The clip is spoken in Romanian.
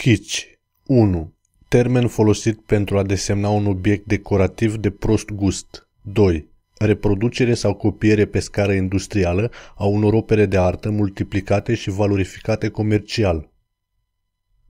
Kitsch 1. Termen folosit pentru a desemna un obiect decorativ de prost gust. 2. Reproducere sau copiere pe scară industrială a unor opere de artă multiplicate și valorificate comercial.